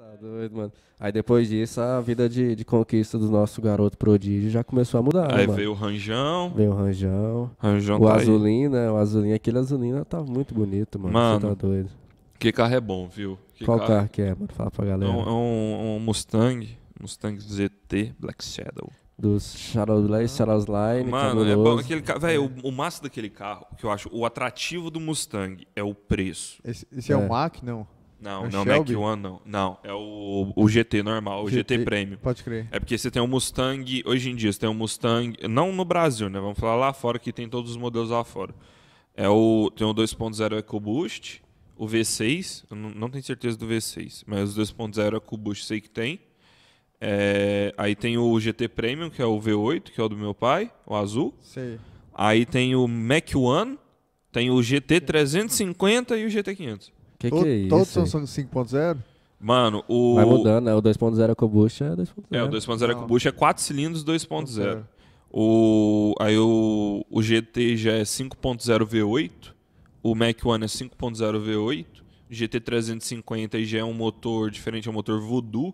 Tá doido, mano. Aí depois disso, a vida de, de conquista do nosso garoto prodígio já começou a mudar. Aí mano. veio o Ranjão. Veio o Ranjão. Ranjão o tá Azulina, aí. Né? o Azulina, aquele Azulina tá muito bonito, mano. mano Você tá doido. Que carro é bom, viu? Que Qual carro... É? carro... que é, mano? Fala pra é galera. É um, um, é um Mustang, Mustang ZT Black Shadow dos Shadowlands, Shadowsline. Mano, é bom. Aquele carro, velho, o, o, massa daquele carro, que eu acho, o atrativo do Mustang é o preço. Esse, esse é. é. o Mach, não? Não, é não, Shelby? Mac One não. Não, é o, o GT normal, o GT, GT Premium. Pode crer. É porque você tem um Mustang, hoje em dia você tem um Mustang, não no Brasil, né? Vamos falar lá fora que tem todos os modelos lá fora. É o, tem o 2.0 EcoBoost, o V6, não, tenho certeza do V6, mas o 2.0 EcoBoost sei que tem. É, aí tem o GT Premium, que é o V8, que é o do meu pai, o azul. Sei. Aí tem o Mac One, tem o GT350 e o GT500. Que que é isso? Todos são Samsung 5.0? Mano, o. Vai mudando, né? O 2.0 é Kobucha é 2.0. É, o 2.0 é Kobucha é 4 cilindros 2.0. O, aí o, o GT já é 5.0 V8, o Mac One é 5.0 V8, o GT350 já é um motor diferente, é um motor Voodoo,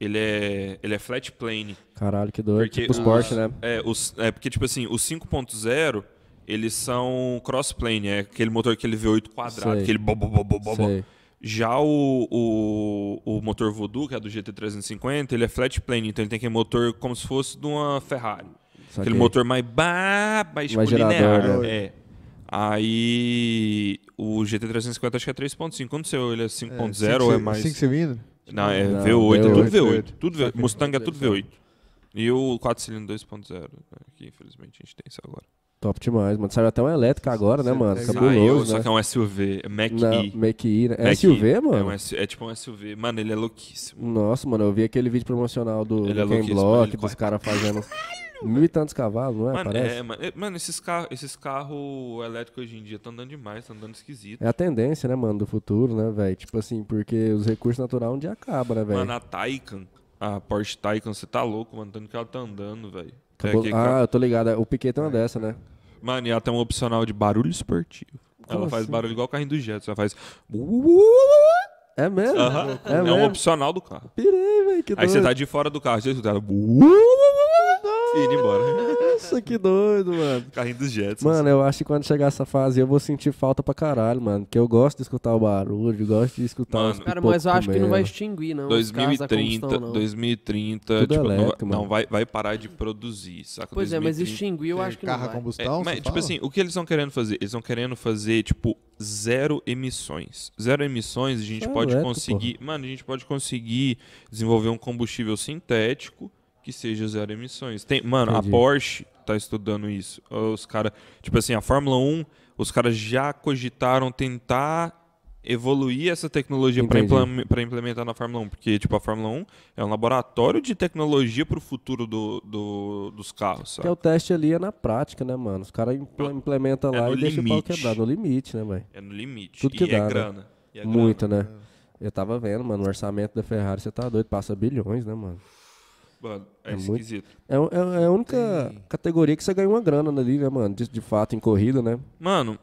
ele é, ele é flat plane. Caralho, que doido, porque tipo os, Porsche, né? É, os, é, porque tipo assim, o 5.0 eles são crossplane, é aquele motor ele V8 quadrado, Sei. aquele bo, bo, bo, bo, bo. Já o, o, o, motor Voodoo, que é do GT350, ele é flat plane, então ele tem aquele motor como se fosse de uma Ferrari. Saquei. Aquele motor mais bah, mais, tipo, mais linear. É. Né? Né? é. Aí o GT350 acho que é 3.5, quando seu ele é 5.0 ou é mais... 5 cilindros? Não, é Não, V8, é tudo V8. V8. Tudo V8. Mustang é tudo V8. E o 4 cilindros 2.0, né, que infelizmente a gente tem isso agora. Top demais, mano. Saiu até um elétrico agora, né, mano? É Cabuloso, Saiu, né? só que é um SUV. É Mac Não, E. Mac E, né? É Mac SUV, E, mano? É, um é tipo um SUV. Mano, ele é louquíssimo. Nossa, mano, eu vi aquele vídeo promocional do, Ele é Ken Block, dos caras fazendo mil e tantos cavalos, não é? Mano, Parece. é, mano, é, mano, esses carros esses carro elétricos hoje em dia estão andando demais, estão andando esquisito. É a tendência, né, mano, do futuro, né, velho? Tipo assim, porque os recursos naturais um dia acabam, né, velho? Mano, a Taycan, a Porsche Taycan, você tá louco, mano, tanto que ela tá andando, velho. Ah, eu tô ligado. O Piquet tem uma dessa, né? Mano, e ela tem um opcional de barulho esportivo. Como ela faz assim? barulho igual o carrinho do Jets. Ela faz. É mesmo? É, é um opcional do carro. Pirei, velho. Aí você tá de fora do carro, você escuta ela. E indo embora. Nossa, que doido, mano. Carrinho dos Jetsons. Mano, eu acho que quando chegar essa fase eu vou sentir falta pra caralho, mano. Porque eu gosto de escutar o barulho, gosto de escutar os Cara, mas eu acho comendo. que não vai extinguir, não. 2030, não. 2030, Tudo é tipo, elétrico, não, não, vai, vai parar de produzir, saca? Pois 2030, é, mas extinguir eu acho que carro não combustão, é, mas, tipo fala? assim, o que eles estão querendo fazer? Eles estão querendo fazer, tipo, zero emissões. Zero emissões, a gente pode elétrico, conseguir... Porra. Mano, a gente pode conseguir desenvolver um combustível sintético que seja zero emissões. Tem, mano, Entendi. a Porsche tá estudando isso. Os caras, tipo assim, a Fórmula 1, os caras já cogitaram tentar evoluir essa tecnologia para implementar, implementar na Fórmula 1, porque tipo a Fórmula 1 é um laboratório de tecnologia para o futuro do, do, dos carros. Que é o teste ali é na prática, né, mano? Os caras impl implementam é lá e limite. deixam o pau quebrar no limite, né, velho? É no limite. Tudo que e é dá, né? é grana. Né? É grana. né? Eu tava vendo, mano, o orçamento da Ferrari, você tá doido, passa bilhões, né, mano? Mano, é, é esquisito. Muito... É, é, é, a única tem... categoria que você ganha uma grana ali, né, mano? De, de fato, em corrida, né? Mano,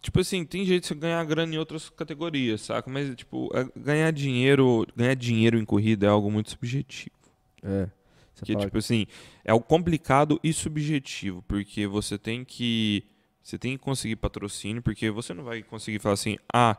tipo assim, tem jeito de você ganhar grana em outras categorias, saca? Mas, tipo, é, ganhar dinheiro, ganhar dinheiro em corrida é algo muito subjetivo. É. Você que, tipo que... assim, é o complicado e subjetivo, porque você tem que. Você tem que conseguir patrocínio, porque você não vai conseguir falar assim, ah,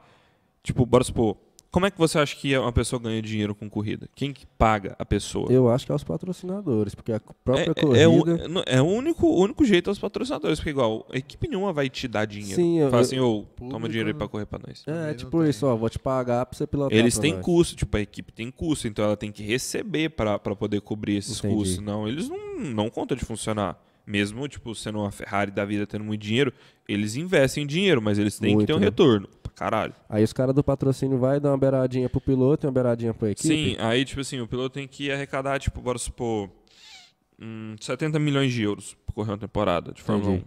tipo, bora supor, como é que você acha que uma pessoa ganha dinheiro com corrida? Quem que paga a pessoa? Eu acho que é os patrocinadores, porque a própria é, é, é corrida... É, o, é o único, único jeito é Os patrocinadores, porque igual, equipe nenhuma vai te dar dinheiro. Sim, Fala eu, assim, ô, oh, toma dinheiro aí né? pra correr pra nós. É, é tipo isso, ó, vou te pagar pra você pilotar Eles têm nós. custo, tipo, a equipe tem custo, então ela tem que receber pra, pra poder cobrir esses Entendi. custos. Não, eles não, não contam de funcionar. Mesmo, tipo, sendo uma Ferrari da vida tendo muito dinheiro, eles investem dinheiro, mas eles têm muito, que ter um né? retorno. Caralho. Aí os caras do patrocínio vai dar uma beiradinha pro piloto e uma beiradinha pro equipe. Sim, aí, tipo assim, o piloto tem que arrecadar, tipo, bora supor, hum, 70 milhões de euros por correr uma temporada de Fórmula 1.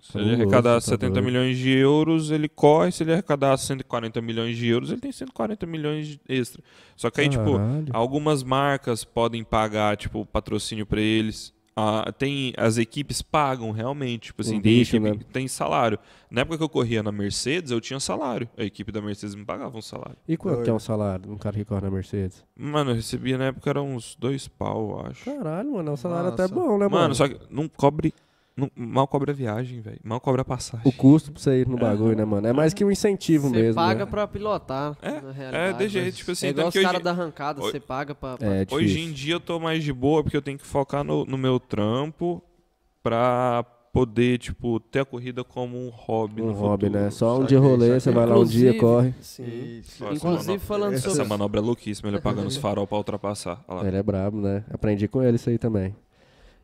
Se tá ele arrecadar 70 tá milhões de euros, ele corre. Se ele arrecadar 140 milhões de euros, ele tem 140 milhões extra. Só que aí, tipo, Caralho. tipo, algumas marcas podem pagar, tipo, patrocínio para eles. Ah, tem as equipes pagam realmente, tipo assim, tem, equipe, né? tem, salário. Na época que eu corria na Mercedes, eu tinha salário. A equipe da Mercedes me pagava um salário. E quanto é um salário um cara que corre na Mercedes? Mano, eu recebia na época era uns dois pau, eu acho. Caralho, mano, é um salário Nossa. até bom, né, mano? Mano, só que não cobre não, mal cobra viagem, velho. Mal cobra passagem. O custo pra você ir no é. bagulho, é. né, mano? É mais que um incentivo mesmo. Você paga né? pra pilotar, é, na é, realidade. É, de jeito, tipo assim. É igual os caras hoje... da arrancada, você paga pra... pra... É hoje em dia eu tô mais de boa, porque eu tenho que focar no, no meu trampo pra poder, tipo, ter a corrida como um hobby. Um hobby, futuro, né? Só um dia rolê, você vai lá um dia, corre. Sim. Nossa, Inclusive, falando essa sobre. Essa manobra é louquíssima, ele pagando os farol pra ultrapassar. Ele é brabo, né? Aprendi com ele isso aí também.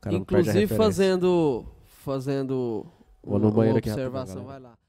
Inclusive, fazendo fazendo uma, uma observação, vai lá.